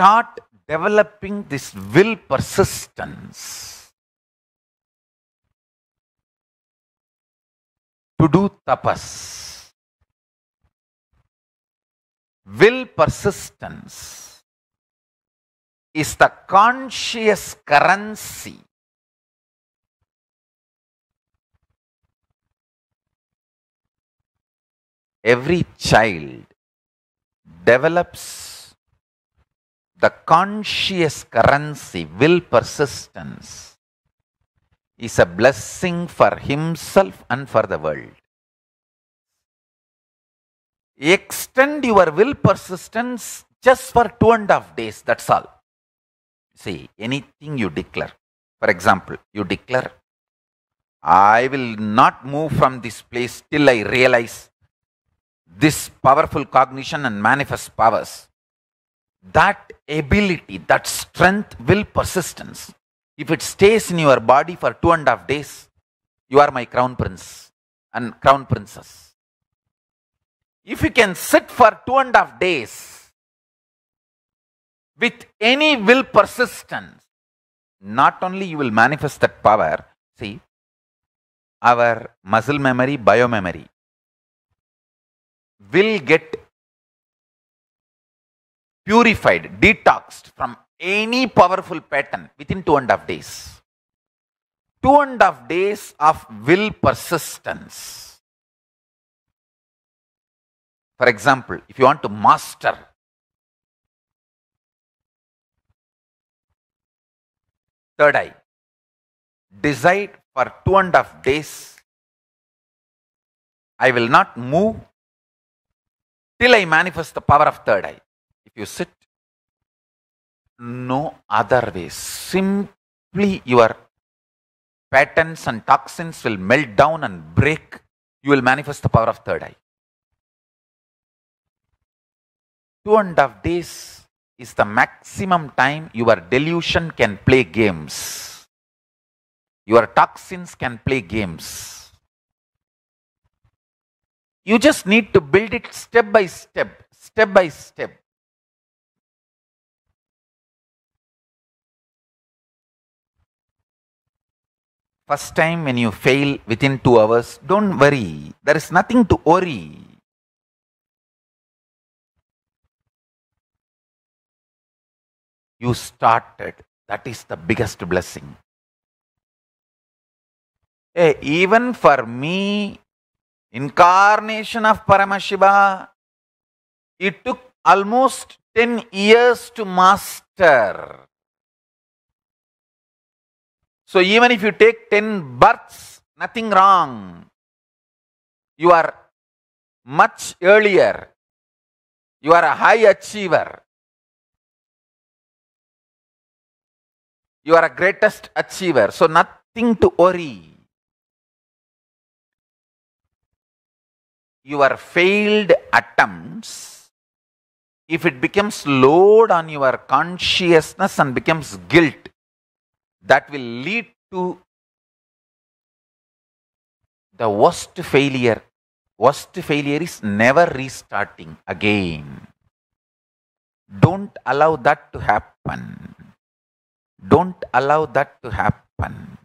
start developing this will persistence to do tapas. Will persistence is the conscious currency every child develops the conscious currency, will persistence, is a blessing for himself and for the world. Extend your will persistence just for two and a half days, that's all. See, anything you declare. For example, you declare, I will not move from this place till I realize this powerful cognition and manifest powers. That ability, that strength will persistence. If it stays in your body for two and a half days, you are my crown prince and crown princess. If you can sit for two and a half days with any will persistence, not only you will manifest that power, see, our muscle memory, biomemory will get purified, detoxed from any powerful pattern within two and a half days. Two and a half days of will persistence. For example, if you want to master third eye, decide for two and a half days, I will not move till I manifest the power of third eye if you sit, no other way. Simply your patterns and toxins will melt down and break. You will manifest the power of third eye. Two and a half days is the maximum time your delusion can play games. Your toxins can play games. You just need to build it step by step, step by step. First time when you fail within two hours, don't worry. There is nothing to worry. You started. That is the biggest blessing. Hey, even for me, incarnation of Paramashiva, it took almost 10 years to master. So even if you take 10 births, nothing wrong. You are much earlier. You are a high achiever. You are a greatest achiever. So nothing to worry. Your failed attempts, if it becomes load on your consciousness and becomes guilt, that will lead to the worst failure. Worst failure is never restarting again. Don't allow that to happen. Don't allow that to happen.